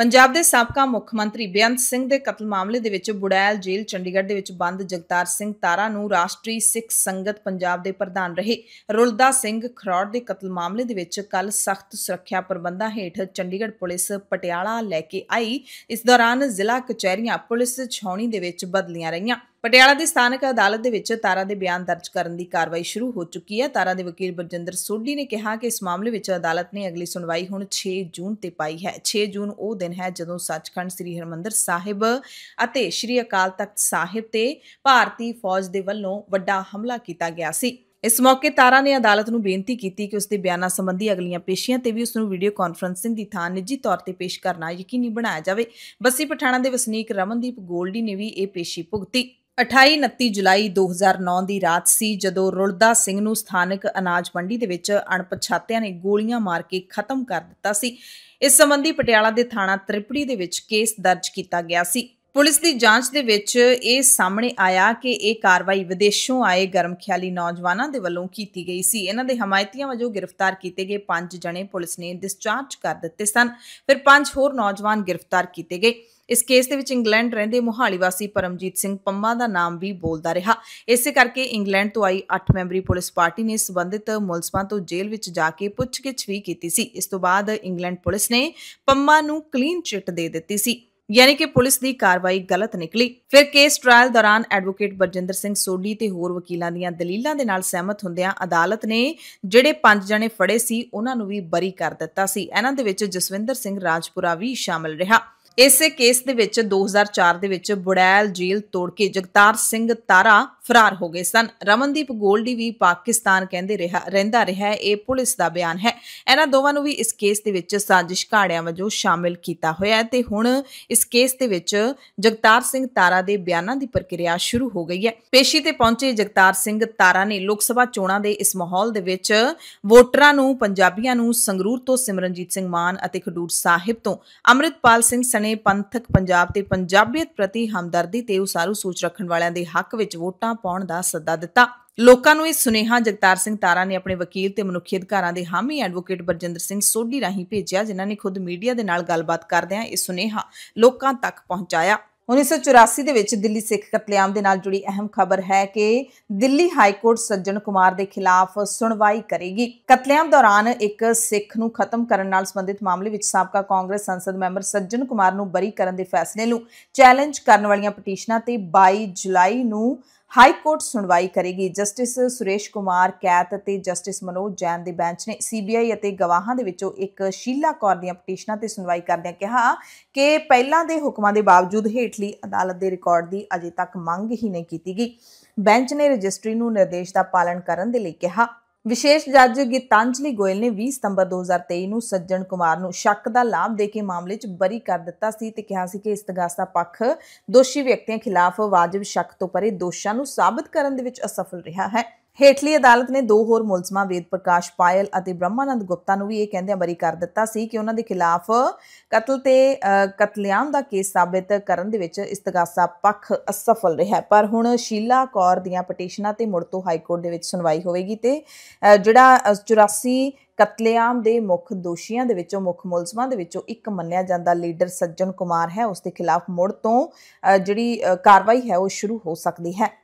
ਪੰਜਾਬ ਦੇ ਸਾਬਕਾ ਮੁੱਖ ਮੰਤਰੀ ਬੇਅੰਤ ਸਿੰਘ ਦੇ ਕਤਲ ਮਾਮਲੇ ਦੇ ਵਿੱਚ ਬੁੜੈਲ ਜੇਲ੍ਹ ਚੰਡੀਗੜ੍ਹ ਦੇ ਵਿੱਚ ਬੰਦ ਜਗਤਾਰ ਸਿੰਘ ਤਾਰਾ ਨੂੰ ਰਾਸ਼ਟਰੀ ਸਿੱਖ ਸੰਗਤ ਪੰਜਾਬ ਦੇ ਪ੍ਰਧਾਨ ਰਹੇ ਰੁਲਦਾ ਸਿੰਘ ਖਰੌੜ ਦੇ ਕਤਲ ਮਾਮਲੇ ਦੇ ਵਿੱਚ ਕੱਲ ਸਖਤ ਸੁਰੱਖਿਆ ਪ੍ਰਬੰਧਾਂ ਹੇਠ ਚੰਡੀਗੜ੍ਹ ਪੁਲਿਸ ਪਟਿਆਲਾ ਲੈ ਕੇ ਆਈ ਇਸ ਦੌਰਾਨ ਜ਼ਿਲ੍ਹਾ ਕਚਹਿਰੀਆਂ ਪੁਲਿਸ ਛਾਉਣੀ ਦੇ ਵਿੱਚ ਬਦਲੀਆਂ ਰਹੀਆਂ ਪਟਿਆਲਾ ਦੀ ਸਥਾਨਕ ਅਦਾਲਤ ਦੇ ਵਿੱਚ ਤਾਰਾ ਦੇ ਬਿਆਨ ਦਰਜ ਕਰਨ ਦੀ ਕਾਰਵਾਈ ਸ਼ੁਰੂ ਹੋ ਚੁੱਕੀ ਹੈ ਤਾਰਾ ਦੇ ਵਕੀਲ ਬਰਜਿੰਦਰ ਸੋਢੀ ਨੇ ਕਿਹਾ ਕਿ ਇਸ ਮਾਮਲੇ ਵਿੱਚ ਅਦਾਲਤ ਨੇ ਅਗਲੀ ਸੁਣਵਾਈ ਹੁਣ 6 ਜੂਨ ਤੇ ਪਾਈ ਹੈ 6 ਜੂਨ ਉਹ ਦਿਨ ਹੈ ਜਦੋਂ ਸੱਚਖੰਡ ਸ੍ਰੀ ਹਰਮੰਦਰ ਸਾਹਿਬ ਅਤੇ ਸ੍ਰੀ ਅਕਾਲ ਤਖਤ ਸਾਹਿਬ ਤੇ ਭਾਰਤੀ ਫੌਜ ਦੇ ਵੱਲੋਂ ਵੱਡਾ ਹਮਲਾ ਕੀਤਾ ਗਿਆ ਸੀ ਇਸ ਮੌਕੇ ਤਾਰਾ ਨੇ ਅਦਾਲਤ ਨੂੰ ਬੇਨਤੀ ਕੀਤੀ ਕਿ ਉਸ ਦੇ ਬਿਆਨਾਂ ਸੰਬੰਧੀ ਅਗਲੀਆਂ ਪੇਸ਼ੀਆਂ ਤੇ ਵੀ ਉਸ ਨੂੰ ਵੀਡੀਓ ਕਾਨਫਰੰਸਿੰਗ ਦੀ ਥਾਂ ਨਿੱਜੀ ਤੌਰ ਤੇ ਪੇਸ਼ ਕਰਨਾ ਯਕੀਨੀ ਬਣਾਇਆ ਜਾਵੇ ਬੱਸੀ ਪਠਾਣਾ ਦੇ ਵਸਨੀਕ ਰਮਨਦੀਪ ਗੋਲਡੀ ਨੇ ਵੀ ਇਹ ਪੇਸ਼ੀ ਭੁਗਤੀ 28-29 ਜੁਲਾਈ 2009 ਦੀ ਰਾਤ ਸੀ ਜਦੋਂ ਰੁਲਦਾ ਸਿੰਘ ਨੂੰ ਸਥਾਨਕ ਅਨਾਜ ਮੰਡੀ ਦੇ ਵਿੱਚ ਅਣਪਛਾਤਿਆਂ ਨੇ ਗੋਲੀਆਂ ਮਾਰ ਕੇ ਖਤਮ ਕਰ ਦਿੱਤਾ ਸੀ ਇਸ ਸੰਬੰਧੀ ਪਟਿਆਲਾ ਦੇ ਥਾਣਾ ਤ੍ਰਿਪੜੀ ਦੇ ਵਿੱਚ ਕੇਸ ਦਰਜ ਕੀਤਾ ਗਿਆ ਸੀ ਪੁਲਿਸ ਦੀ ਜਾਂਚ ਦੇ ਵਿੱਚ ਇਹ ਸਾਹਮਣੇ ਆਇਆ ਕਿ ਇਹ ਕਾਰਵਾਈ ਵਿਦੇਸ਼ੋਂ ਆਏ ਗਰਮਖਿਆਲੀ ਨੌਜਵਾਨਾਂ ਦੇ ਵੱਲੋਂ ਕੀਤੀ ਗਈ ਸੀ ਇਹਨਾਂ ਦੇ ਹਮਾਇਤੀਆਂ ਵਜੋਂ ਗ੍ਰਿਫਤਾਰ ਕੀਤੇ ਗਏ 5 ਜਣੇ ਪੁਲਿਸ ਨੇ ਡਿਸਚਾਰਜ ਕਰ ਦਿੱਤੇ ਸਨ ਫਿਰ 5 ਹੋਰ ਨੌਜਵਾਨ ਗ੍ਰਿਫਤਾਰ ਕੀਤੇ ਗਏ ਇਸ ਕੇਸ ਦੇ ਵਿੱਚ ਇੰਗਲੈਂਡ ਰਹਿੰਦੇ ਮੁਹਾਲੀ ਵਾਸੀ ਪਰਮਜੀਤ ਸਿੰਘ ਪੰਮਾ ਦਾ ਨਾਮ ਵੀ ਬੋਲਦਾ ਰਿਹਾ ਇਸੇ ਕਰਕੇ ਇੰਗਲੈਂਡ ਤੋਂ ਆਈ 8 ਮੈਂਬਰੀ ਪੁਲਿਸ ਪਾਰਟੀ ਨੇ ਸਬੰਧਿਤ ਮੁਲਜ਼ਮਾਂ ਤੋਂ ਜੇਲ੍ਹ ਵਿੱਚ ਜਾ ਕੇ ਪੁੱਛਗਿੱਛ ਵੀ ਕੀਤੀ ਸੀ ਇਸ ਤੋਂ ਬਾਅਦ ਇੰਗਲੈਂਡ ਪੁਲਿਸ ਨੇ ਪੰਮਾ ਨੂੰ ਕਲੀਨ ਚਿੱਟ ਦੇ ਦਿੱਤੀ ਸੀ ਯਾਨੀ ਕਿ ਪੁਲਿਸ ਦੀ ਕਾਰਵਾਈ ਗਲਤ ਨਿਕਲੀ ਫਿਰ ਕੇਸ ਟ੍ਰਾਇਲ ਦੌਰਾਨ ਐਡਵੋਕੇਟ ਬਰਜਿੰਦਰ ਸਿੰਘ ਸੋਢੀ ਤੇ ਹੋਰ ਵਕੀਲਾਂ ਦੀਆਂ ਦਲੀਲਾਂ ਦੇ ਨਾਲ ਸਹਿਮਤ ਹੁੰਦਿਆਂ ਅਦਾਲਤ ਨੇ ਜਿਹੜੇ 5 ਜਣੇ ਫੜੇ ਸੀ ਉਹਨਾਂ ਨੂੰ ਵੀ ਬਰੀ ਕਰ ਦਿੱਤਾ ਸੀ ਇਹਨਾਂ ਦੇ ਵਿੱਚ ਜਸਵਿੰਦਰ ਸਿੰਘ ਰਾਜਪੁਰਾ ਵੀ ਸ਼ਾਮਲ ਰਿਹਾ ਇਸੇ ਕੇਸ ਦੇ ਵਿੱਚ 2004 ਦੇ ਵਿੱਚ ਬੁੜੈਲ ਜੇਲ੍ਹ ਤੋੜ ਕੇ ਜਗਤਾਰ ਸਿੰਘ ਤਾਰਾ ਫਰਾਰ ਹੋ ਗਏ ਸਨ ਰਮਨਦੀਪ ਗੋਲਡੀ ਵੀ ਪਾਕਿਸਤਾਨ ਕਹਿੰਦੇ ਰਿਹਾ ਰਹਿੰਦਾ ਰਿਹਾ ਇਹ ਪੁਲਿਸ ਦਾ ਬਿਆਨ ਹੈ ਇਹਨਾਂ ਦੋਵਾਂ ਨੂੰ ਵੀ ਇਸ ਕੇਸ ਦੇ ਵਿੱਚ ਸਾਜ਼ਿਸ਼ ਘਾੜਿਆਂ ਵਜੋਂ ਸ਼ਾਮਿਲ ਕੀਤਾ ਹੋਇਆ ਹੈ ਤੇ ਹੁਣ ਇਸ ਕੇਸ ਦੇ ਵਿੱਚ ਜਗਤਾਰ ਸਿੰਘ ਤਾਰਾ ਦੇ ਬਿਆਨਾਂ ਦੀ ਪ੍ਰਕਿਰਿਆ ਸ਼ੁਰੂ ਹੋ ਗਈ ਹੈ ਪੇਸ਼ੀ ਤੇ ਪਹੁੰਚੇ ਜਗਤਾਰ ਸਿੰਘ ਤਾਰਾ ਨੇ ਲੋਕ ਸਭਾ ਚੋਣਾਂ ਦੇ ਇਸ ਮਾਹੌਲ ਦੇ ਵਿੱਚ ਵੋਟਰਾਂ ਨੂੰ ਪੰਜਾਬੀਆਂ ਨੂੰ ਸੰਗਰੂਰ ਤੋਂ ਸਿਮਰਨਜੀਤ ਸਿੰਘ ਮਾਨ ਅਤੇ ਖਡੂਰ ਸਾਹਿਬ ਤੋਂ ਅਮਰਿਤਪਾਲ ਸਿੰਘ ਸਣੇ ਨੇ ਪੰਥਕ ਪੰਜਾਬ ਤੇ ਪੰਜਾਬੀਅਤ ਪ੍ਰਤੀ ਹਮਦਰਦੀ ਤੇ ਉਸਾਰੂ ਸੋਚ ਰੱਖਣ ਵਾਲਿਆਂ ਦੇ ਹੱਕ ਵਿੱਚ ਵੋਟਾਂ ਪਾਉਣ ਦਾ ਸੱਦਾ ਦਿੱਤਾ ਲੋਕਾਂ ਨੂੰ ਇਹ ਸੁਨੇਹਾ ਜਗਤਾਰ ਸਿੰਘ ਤਾਰਾ ਨੇ ਆਪਣੇ ਵਕੀਲ ਤੇ ਮਨੁੱਖੀ ਅਧਿਕਾਰਾਂ ਦੇ ਹਾਮੀ ਐਡਵੋਕੇਟ ਬਰਜਿੰਦਰ ਸਿੰਘ ਸੋਢੀ ਰਾਹੀਂ ਭੇਜਿਆ ਜਿਨ੍ਹਾਂ ਨੇ ਖੁਦ ਮੀਡੀਆ ਦੇ ਨਾਲ ਗੱਲਬਾਤ ਕਰਦਿਆਂ ਇਹ ਸੁਨੇਹਾ ਲੋਕਾਂ ਤੱਕ ਪਹੁੰਚਾਇਆ 1984 ਦੇ ਵਿੱਚ ਦਿੱਲੀ ਸਿੱਖ ਕਤਲੇਆਮ ਦੇ ਨਾਲ ਜੁੜੀ ਅਹਿਮ ਖਬਰ ਹੈ ਕਿ ਦਿੱਲੀ ਹਾਈ ਕੋਰਟ ਸੱਜਣ ਕੁਮਾਰ ਦੇ ਖਿਲਾਫ ਸੁਣਵਾਈ ਕਰੇਗੀ ਕਤਲੇਆਮ ਦੌਰਾਨ ਇੱਕ ਸਿੱਖ ਨੂੰ ਖਤਮ ਕਰਨ ਨਾਲ ਸੰਬੰਧਿਤ ਮਾਮਲੇ ਵਿੱਚ ਸਾਬਕਾ ਕਾਂਗਰਸ ਸੰਸਦ ਮੈਂਬਰ ਸੱਜਣ ਕੁਮਾਰ ਨੂੰ ਬਰੀ ਕਰਨ ਦੇ ਫੈਸਲੇ ਨੂੰ ਚੈਲੰਜ ਕਰਨ ਵਾਲੀਆਂ ਪਟੀਸ਼ਨਾਂ ਤੇ 22 ਜੁਲਾਈ ਨੂੰ ਹਾਈ ਕੋਰਟ ਸੁਣਵਾਈ ਕਰੇਗੀ ਜਸਟਿਸ ਸੁਰੇਸ਼ ਕੁਮਾਰ ਕੈਤ ਅਤੇ ਜਸਟਿਸ ਮਨੋਜ ਜੈਨ ਦੇ ਬੈਂਚ ਨੇ ਸੀਬੀਆਈ ਅਤੇ ਗਵਾਹਾਂ ਦੇ ਵਿੱਚੋਂ ਇੱਕ ਸ਼ੀਲਾ ਕੌਰ ਦੀਆਂ ਪਟੀਸ਼ਨਾਂ ਤੇ ਸੁਣਵਾਈ ਕਰਦਿਆਂ ਕਿਹਾ ਕਿ ਪਹਿਲਾਂ ਦੇ ਹੁਕਮਾਂ ਦੇ ਬਾਵਜੂਦ ਹੇਠਲੀ ਅਦਾਲਤ ਦੇ ਰਿਕਾਰਡ ਦੀ ਅਜੇ ਤੱਕ ਮੰਗ ਹੀ ਨਹੀਂ ਕੀਤੀ ਗਈ ਬੈਂਚ ਨੇ ਰਜਿਸਟਰੀ ਨੂੰ ਨਿਰਦੇਸ਼ ਦਾ ਪਾਲਣ ਕਰਨ ਦੇ ਲਈ ਕਿਹਾ ਵਿਸ਼ੇਸ਼ ਜੱਜ ਗੀਤਾਂਜਲੀ ਗੋਇਲ ਨੇ 20 ਸਤੰਬਰ 2023 ਨੂੰ ਸੱਜਣ ਕੁਮਾਰ ਨੂੰ ਸ਼ੱਕ ਦਾ ਲਾਭ ਦੇ ਕੇ ਮਾਮਲੇ 'ਚ ਬਰੀ ਕਰ ਦਿੱਤਾ ਸੀ ਤੇ ਕਿਹਾ ਸੀ ਕਿ ਇਸਤਗਾਸਾ ਪੱਖ ਦੋਸ਼ੀ ਵਿਅਕਤੀਆਂ ਖਿਲਾਫ ਵਾਜਬ ਸ਼ੱਕ ਤੋਂ ਪਰੇ ਦੋਸ਼ਾਂ ਨੂੰ ਸਾਬਤ ਕਰਨ ਦੇ ਵਿੱਚ ਅਸਫਲ ਰਿਹਾ ਹੈ ਹੇਠਲੀ ਅਦਾਲਤ ਨੇ ਦੋ ਹੋਰ ਮੁਲਜ਼ਮਾਂ ਵੇਦ ਪ੍ਰਕਾਸ਼ ਪਾਇਲ ਅਤੇ ਬ੍ਰਹਮਾਨੰਦ ਗੁਪਤਾ ਨੂੰ ਵੀ ਇਹ ਕਹਿੰਦੇ ਬਰੀ ਕਰ ਦਿੱਤਾ ਸੀ ਕਿ ਉਹਨਾਂ ਦੇ ਖਿਲਾਫ ਕਤਲ ਤੇ ਕਤਲੇਆਮ ਦਾ ਕੇਸ ਸਾਬਤ ਕਰਨ ਦੇ ਵਿੱਚ ਇਸਤਗਾਸਾ ਪੱਖ ਅਸਫਲ ਰਿਹਾ ਪਰ ਹੁਣ ਸ਼ੀਲਾ ਕੌਰ ਦੀਆਂ ਪਟੀਸ਼ਨਾਂ ਤੇ ਮੁੜ ਤੋਂ ਹਾਈ ਕੋਰਟ ਦੇ ਵਿੱਚ ਸੁਣਵਾਈ ਹੋਵੇਗੀ ਤੇ ਜਿਹੜਾ 84 ਕਤਲੇਆਮ ਦੇ ਮੁੱਖ ਦੋਸ਼ੀਆਂ ਦੇ ਵਿੱਚੋਂ ਮੁੱਖ ਮੁਲਜ਼ਮਾਂ ਦੇ ਵਿੱਚੋਂ ਇੱਕ ਮੰਨਿਆ ਜਾਂਦਾ ਲੀਡਰ ਸੱਜਣ ਕੁਮਾਰ ਹੈ ਉਸ ਦੇ ਖਿਲਾਫ ਮੁੜ ਤੋਂ ਜਿਹੜੀ ਕਾਰਵਾਈ ਹੈ ਉਹ ਸ਼ੁਰੂ ਹੋ ਸਕਦੀ ਹੈ